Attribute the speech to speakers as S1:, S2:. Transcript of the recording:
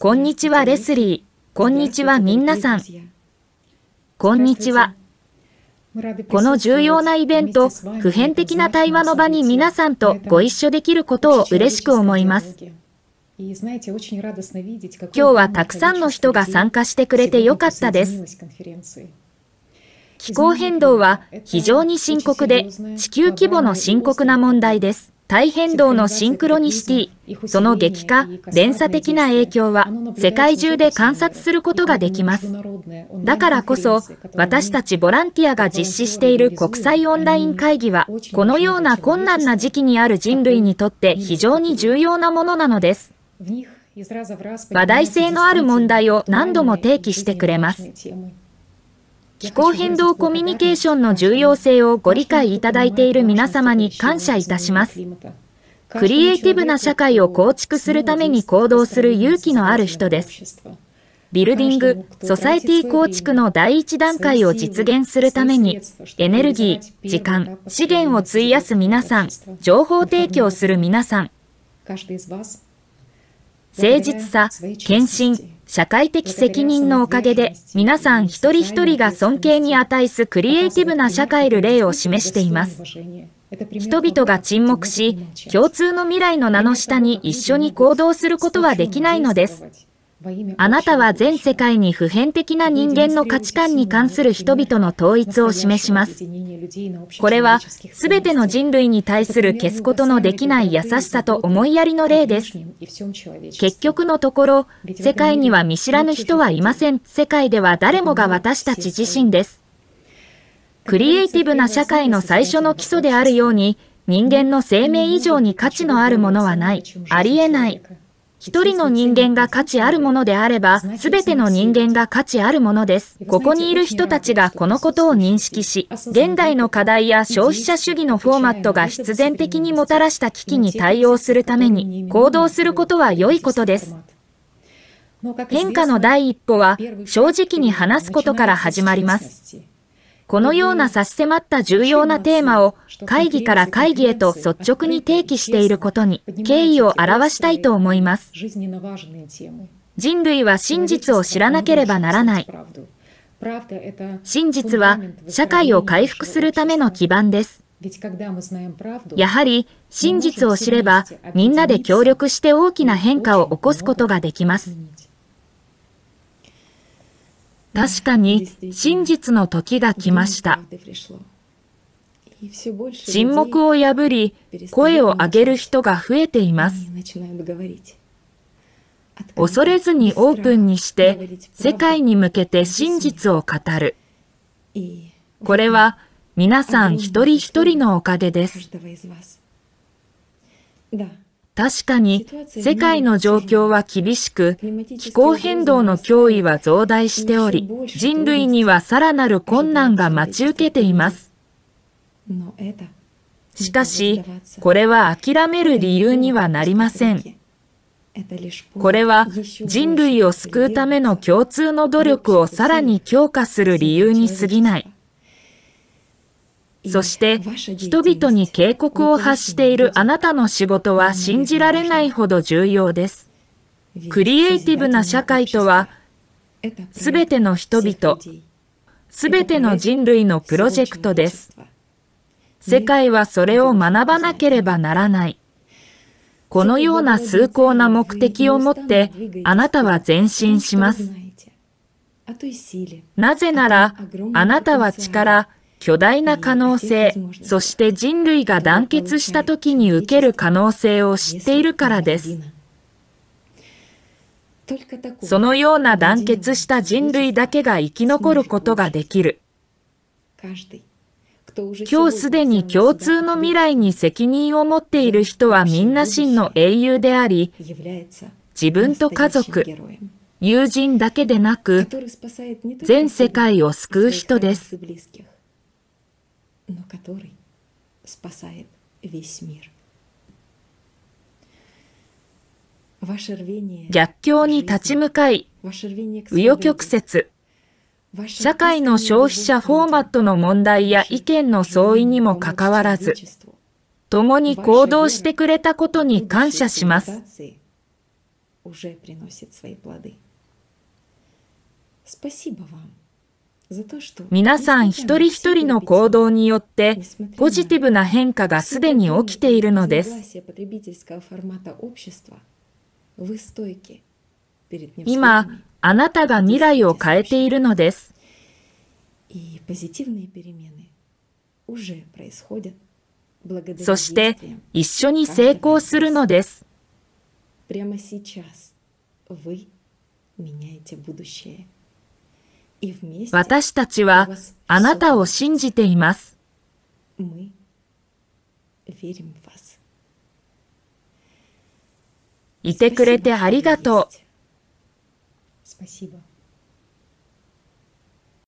S1: こんにちはレスリー。こんにちはみんなさん。こんにちは。この重要なイベント、普遍的な対話の場に皆さんとご一緒できることを嬉しく思います。今日はたくさんの人が参加してくれてよかったです。気候変動は非常に深刻で、地球規模の深刻な問題です。大変動のシンクロニシティ、その激化、連鎖的な影響は世界中で観察することができます。だからこそ、私たちボランティアが実施している国際オンライン会議は、このような困難な時期にある人類にとって非常に重要なものなのです。話題性のある問題を何度も提起してくれます。気候変動コミュニケーションの重要性をご理解いただいている皆様に感謝いたします。クリエイティブな社会を構築するために行動する勇気のある人です。ビルディング・ソサエティ構築の第一段階を実現するために、エネルギー、時間、資源を費やす皆さん、情報提供する皆さん、誠実さ、献身、社会的責任のおかげで、皆さん一人一人が尊敬に値すクリエイティブな社会の例を示しています。人々が沈黙し、共通の未来の名の下に一緒に行動することはできないのです。あなたは全世界に普遍的な人間の価値観に関する人々の統一を示します。これは、すべての人類に対する消すことのできない優しさと思いやりの例です。結局のところ、世界には見知らぬ人はいません。世界では誰もが私たち自身です。クリエイティブな社会の最初の基礎であるように、人間の生命以上に価値のあるものはない、ありえない。一人の人間が価値あるものであれば、すべての人間が価値あるものです。ここにいる人たちがこのことを認識し、現代の課題や消費者主義のフォーマットが必然的にもたらした危機に対応するために、行動することは良いことです。変化の第一歩は、正直に話すことから始まります。このような差し迫った重要なテーマを会議から会議へと率直に提起していることに敬意を表したいと思います。人類は真実を知らなければならない。真実は社会を回復するための基盤です。やはり真実を知ればみんなで協力して大きな変化を起こすことができます。確かに真実の時が来ました。沈黙を破り、声を上げる人が増えています。恐れずにオープンにして、世界に向けて真実を語る。これは皆さん一人一人のおかげです。確かに世界の状況は厳しく、気候変動の脅威は増大しており、人類にはさらなる困難が待ち受けています。しかし、これは諦める理由にはなりません。これは人類を救うための共通の努力をさらに強化する理由に過ぎない。そして、人々に警告を発しているあなたの仕事は信じられないほど重要です。クリエイティブな社会とは、すべての人々、すべての人類のプロジェクトです。世界はそれを学ばなければならない。このような崇高な目的を持って、あなたは前進します。なぜなら、あなたは力、巨大な可能性、そして人類が団結した時に受ける可能性を知っているからです。そのような団結した人類だけが生き残ることができる。今日すでに共通の未来に責任を持っている人はみんな真の英雄であり、自分と家族、友人だけでなく、全世界を救う人です。но который спасает весь мир. 逆境に立ち向かい、紆余曲折、社会の消費者フォーマットの問題や意見の相違にもかかわらず、共に行動してくれたことに感謝します。Спасибо вам. 皆さん一人一人の行動によってポジティブな変化がすでに起きているのです。今、あなたが未来を変えているのです。そして一緒に成功するのです。Прямо сейчас вы меняете будущее. 私たちはあなたを信じています。いてくれてありがとう。